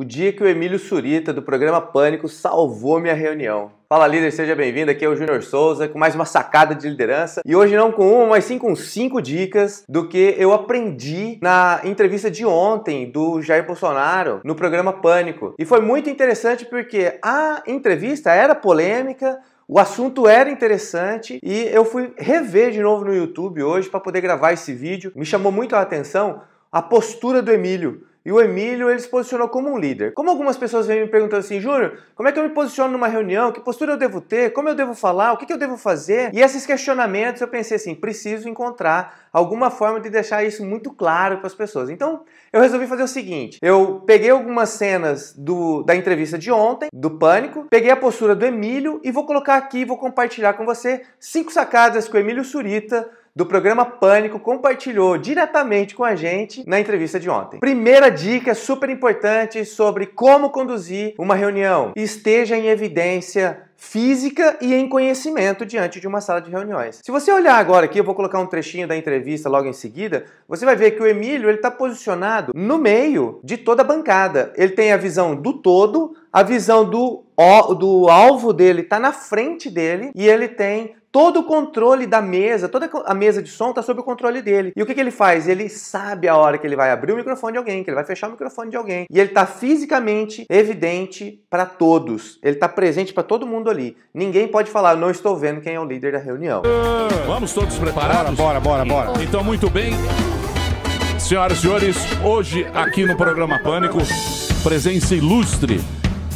O dia que o Emílio Surita, do programa Pânico, salvou minha reunião. Fala líder, seja bem-vindo. Aqui é o Júnior Souza com mais uma sacada de liderança. E hoje não com uma, mas sim com cinco dicas do que eu aprendi na entrevista de ontem do Jair Bolsonaro no programa Pânico. E foi muito interessante porque a entrevista era polêmica, o assunto era interessante e eu fui rever de novo no YouTube hoje para poder gravar esse vídeo. Me chamou muito a atenção a postura do Emílio. E o Emílio, ele se posicionou como um líder. Como algumas pessoas vêm me perguntando assim, Júnior, como é que eu me posiciono numa reunião? Que postura eu devo ter? Como eu devo falar? O que, que eu devo fazer? E esses questionamentos, eu pensei assim, preciso encontrar alguma forma de deixar isso muito claro para as pessoas. Então, eu resolvi fazer o seguinte, eu peguei algumas cenas do, da entrevista de ontem, do Pânico, peguei a postura do Emílio e vou colocar aqui, vou compartilhar com você cinco sacadas que o Emílio Surita do programa Pânico compartilhou diretamente com a gente na entrevista de ontem. Primeira dica super importante sobre como conduzir uma reunião. Esteja em evidência física e em conhecimento diante de uma sala de reuniões. Se você olhar agora aqui, eu vou colocar um trechinho da entrevista logo em seguida, você vai ver que o Emílio ele está posicionado no meio de toda a bancada. Ele tem a visão do todo, a visão do, do alvo dele está na frente dele e ele tem todo o controle da mesa, toda a mesa de som está sob o controle dele. E o que, que, ele faz? Ele sabe a hora que ele vai abrir o microfone de alguém, que ele vai fechar o microfone de alguém. E ele está fisicamente evidente para todos. Ele está presente para todo mundo ali. Ninguém pode falar, não estou vendo quem é o líder da reunião. Vamos todos preparados? Bora, bora, bora. bora. Então, muito bem. Senhoras e senhores, hoje aqui no programa Pânico, presença ilustre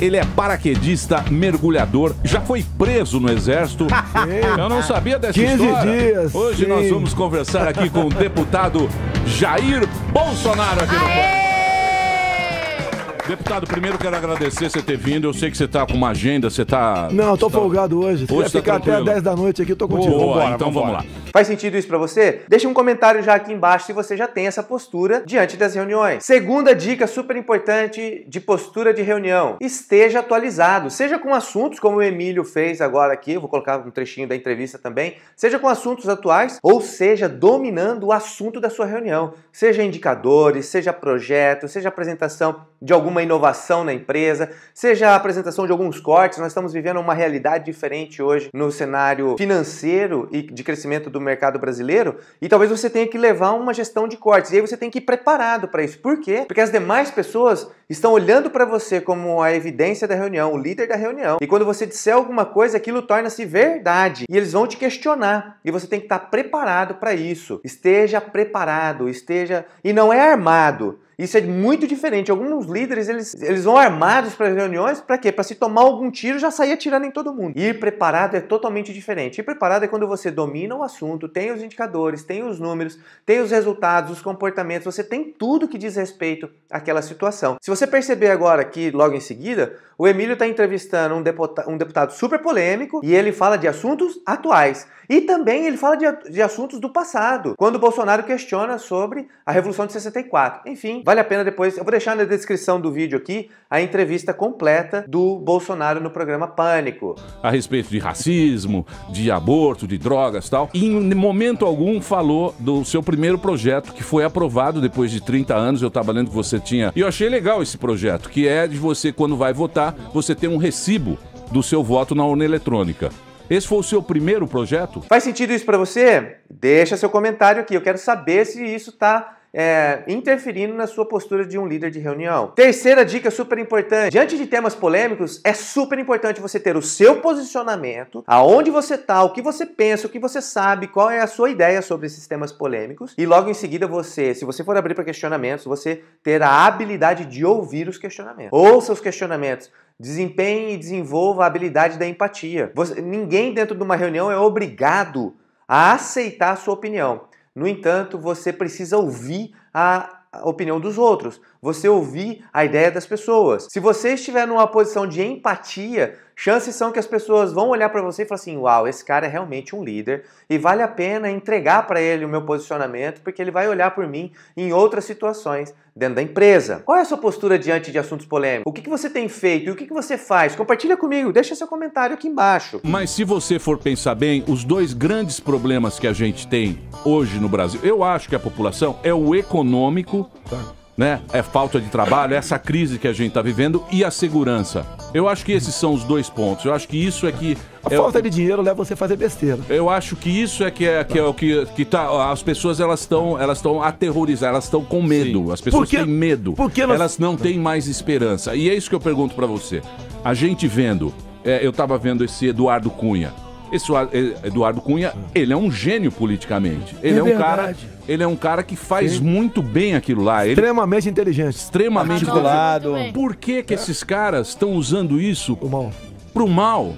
ele é paraquedista, mergulhador, já foi preso no exército. Eu não sabia dessa 15 história. Dias, Hoje sim. nós vamos conversar aqui com o deputado Jair Bolsonaro aqui Aê! no Deputado, primeiro quero agradecer você ter vindo. Eu sei que você está com uma agenda, você está. Não, eu tô tá... folgado hoje. Se hoje tá ficar até 10 da noite aqui, eu tô contigo. Boa, vambora, então vambora. vamos lá. Faz sentido isso para você? Deixa um comentário já aqui embaixo se você já tem essa postura diante das reuniões. Segunda dica super importante de postura de reunião: esteja atualizado. Seja com assuntos como o Emílio fez agora aqui, vou colocar um trechinho da entrevista também, seja com assuntos atuais ou seja dominando o assunto da sua reunião, seja indicadores, seja projeto, seja apresentação de alguma alguma inovação na empresa, seja a apresentação de alguns cortes. Nós estamos vivendo uma realidade diferente hoje no cenário financeiro e de crescimento do mercado brasileiro, e talvez você tenha que levar uma gestão de cortes. E aí você tem que ir preparado para isso. Por quê? Porque as demais pessoas estão olhando para você como a evidência da reunião, o líder da reunião. E quando você disser alguma coisa, aquilo torna-se verdade e eles vão te questionar. E você tem que estar tá preparado para isso. Esteja preparado, esteja e não é armado. Isso é muito diferente. Alguns líderes, eles, eles vão armados para as reuniões, para quê? Para se tomar algum tiro, já sair atirando em todo mundo. Ir preparado é totalmente diferente. Ir preparado é quando você domina o assunto, tem os indicadores, tem os números, tem os resultados, os comportamentos, você tem tudo que diz respeito àquela situação. Se você perceber agora que logo em seguida, o Emílio está entrevistando um, deputa um deputado super polêmico e ele fala de assuntos atuais. E também ele fala de, de assuntos do passado, quando o Bolsonaro questiona sobre a Revolução de 64. Enfim, Vale a pena depois, eu vou deixar na descrição do vídeo aqui a entrevista completa do Bolsonaro no programa Pânico. A respeito de racismo, de aborto, de drogas tal. E em momento algum falou do seu primeiro projeto que foi aprovado depois de 30 anos. Eu estava lendo que você tinha. E eu achei legal esse projeto, que é de você, quando vai votar, você ter um recibo do seu voto na urna eletrônica. Esse foi o seu primeiro projeto? Faz sentido isso para você? Deixa seu comentário aqui. Eu quero saber se isso está é, interferindo na sua postura de um líder de reunião. Terceira dica super importante: diante de temas polêmicos, é super importante você ter o seu posicionamento, aonde você está, o que você pensa, o que você sabe, qual é a sua ideia sobre esses temas polêmicos, e logo em seguida você, se você for abrir para questionamentos, você ter a habilidade de ouvir os questionamentos. Ouça os questionamentos. Desempenhe e desenvolva a habilidade da empatia. Você, ninguém dentro de uma reunião é obrigado a aceitar a sua opinião. No entanto, você precisa ouvir a opinião dos outros, você ouvir a ideia das pessoas. Se você estiver numa posição de empatia, chances são que as pessoas vão olhar para você e falar assim: "Uau, esse cara é realmente um líder e vale a pena entregar para ele o meu posicionamento, porque ele vai olhar por mim em outras situações dentro da empresa". Qual é a sua postura diante de assuntos polêmicos? O que, que você tem feito e o que, que você faz? Compartilha comigo, deixa seu comentário aqui embaixo. Mas se você for pensar bem, os dois grandes problemas que a gente tem hoje no Brasil, eu acho que a população é o econômico tá né? É falta de trabalho, é essa crise que a gente está vivendo e a segurança. Eu acho que esses são os dois pontos. Eu acho que isso é que. A é falta de dinheiro leva você a fazer besteira. Eu acho que isso é que é, que é o que, que tá. As pessoas elas estão elas estão aterrorizadas, elas estão com medo. Sim. As pessoas têm medo. Porque nós... elas não têm mais esperança. E é isso que eu pergunto para você. A gente vendo, é, eu estava vendo esse Eduardo Cunha esse eh, Eduardo Cunha, ele é um gênio politicamente. Ele é, é um cara, ele é um cara que faz Sim. muito bem aquilo lá. Ele... Extremamente inteligente, extremamente articulado. Por que que esses caras estão usando isso o mal. pro mal?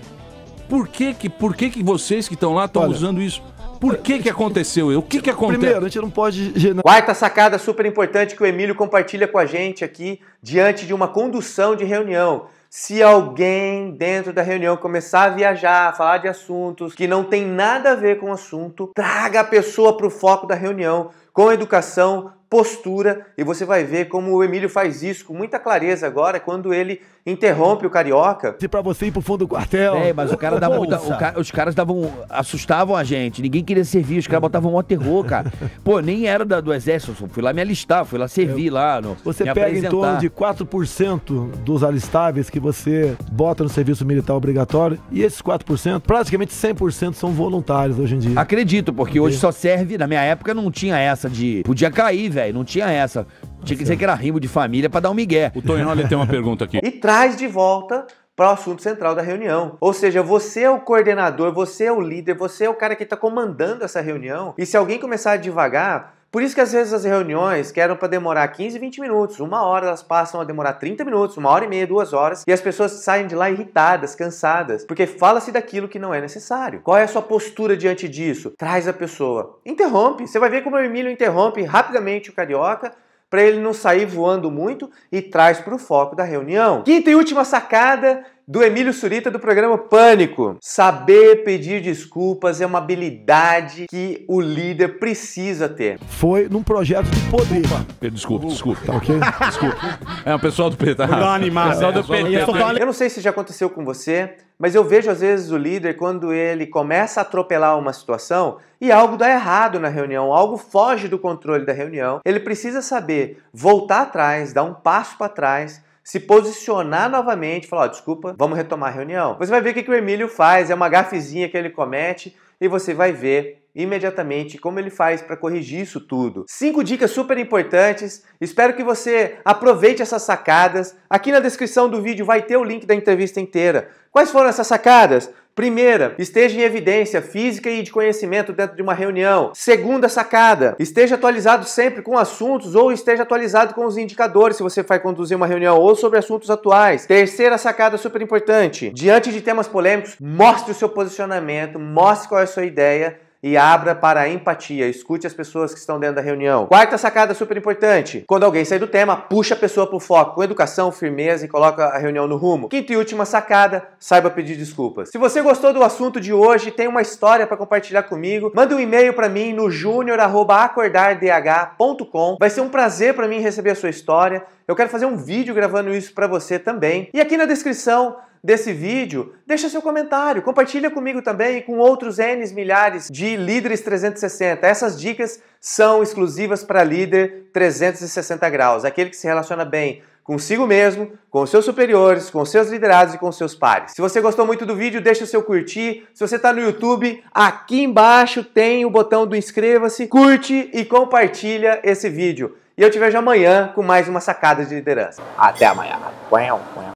Por que que, por que, que vocês que estão lá estão usando isso? Por que que aconteceu? O que que aconteceu? Primeiro, a gente não pode... Quarta sacada super importante que o Emílio compartilha com a gente aqui diante de uma condução de reunião. Se alguém dentro da reunião começar a viajar, a falar de assuntos que não tem nada a ver com o assunto, traga a pessoa para o foco da reunião com educação, postura e você vai ver como o Emílio faz isso com muita clareza agora quando ele interrompe o carioca. E para você ir pro fundo do quartel. É, mas o cara dava muita, os caras davam assustavam a gente. Ninguém queria servir, os caras botavam um terror, cara. Pô, nem era da, do exército, fui lá me alistar, fui lá servir Eu, lá no, Você pega apresentar. em torno de 4% dos alistáveis que você bota no serviço militar obrigatório e esses 4%, praticamente 100% são voluntários hoje em dia. Acredito, porque hoje só serve, na minha época não tinha essa de podia cair, velho. Não tinha essa. Tinha que dizer que era rimbo de família para dar um migué. O Tonholi tem uma pergunta aqui. E traz de volta para o assunto central da reunião. Ou seja, você é o coordenador, você é o líder, você é o cara que está comandando essa reunião. E se alguém começar a devagar, por isso que às vezes as reuniões que eram para demorar 15, 20 minutos, uma hora, elas passam a demorar 30 minutos, uma hora e meia, duas horas, e as pessoas saem de lá irritadas, cansadas, porque fala-se daquilo que não é necessário. Qual é a sua postura diante disso? Traz a pessoa. Interrompe. Você vai ver como o Emílio interrompe rapidamente o carioca para ele não sair voando muito e traz para o foco da reunião. Quinta e última sacada do Emílio Surita do programa Pânico. Saber pedir desculpas é uma habilidade que o líder precisa ter. Foi num projeto de poder. Opa. Desculpa, desculpa. Tá ok? Desculpa. É o pessoal do PT. Tá animado. Pessoal do é, PT. Eu não sei se já aconteceu com você, mas eu vejo às vezes o líder quando ele começa a atropelar uma situação e algo dá errado na reunião, algo foge do controle da reunião. Ele precisa saber voltar atrás, dar um passo para trás se posicionar novamente, falar, oh, desculpa, vamos retomar a reunião. Você vai ver o que o Emílio faz, é uma gafezinha que ele comete e você vai ver imediatamente como ele faz para corrigir isso tudo. Cinco dicas super importantes. Espero que você aproveite essas sacadas. Aqui na descrição do vídeo vai ter o link da entrevista inteira. Quais foram essas sacadas? Primeira, esteja em evidência física e de conhecimento dentro de uma reunião. Segunda sacada, esteja atualizado sempre com assuntos ou esteja atualizado com os indicadores se você vai conduzir uma reunião ou sobre assuntos atuais. Terceira sacada super importante, diante de temas polêmicos, mostre o seu posicionamento, mostre qual é a sua ideia e abra para a empatia. Escute as pessoas que estão dentro da reunião. Quarta sacada super importante. Quando alguém sai do tema, puxa a pessoa para o foco com educação, firmeza e coloca a reunião no rumo. Quinta e última sacada, saiba pedir desculpas. Se você gostou do assunto de hoje, tem uma história para compartilhar comigo, manda um e-mail para mim no junior@acordardh.com. Vai ser um prazer para mim receber a sua história. Eu quero fazer um vídeo gravando isso para você também. E aqui na descrição desse vídeo, deixa seu comentário, compartilha comigo também e com outros N milhares de líderes 360. Essas dicas são exclusivas para líder 360 graus, aquele que se relaciona bem consigo mesmo, com seus superiores, com seus liderados e com seus pares. Se você gostou muito do vídeo, deixa o seu curtir. Se você está no YouTube, aqui embaixo tem o botão do inscreva-se, curte e compartilha esse vídeo. E eu te vejo amanhã com mais uma sacada de liderança. Até amanhã.